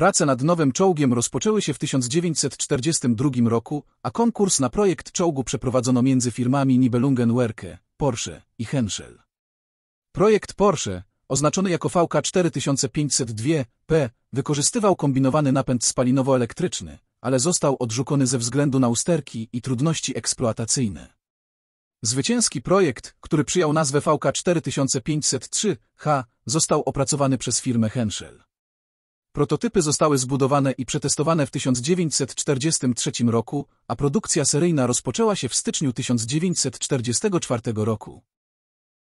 Prace nad nowym czołgiem rozpoczęły się w 1942 roku, a konkurs na projekt czołgu przeprowadzono między firmami Nibelungenwerke, Porsche i Henschel. Projekt Porsche, oznaczony jako VK4502P, wykorzystywał kombinowany napęd spalinowo-elektryczny, ale został odrzucony ze względu na usterki i trudności eksploatacyjne. Zwycięski projekt, który przyjął nazwę VK4503H, został opracowany przez firmę Henschel. Prototypy zostały zbudowane i przetestowane w 1943 roku, a produkcja seryjna rozpoczęła się w styczniu 1944 roku.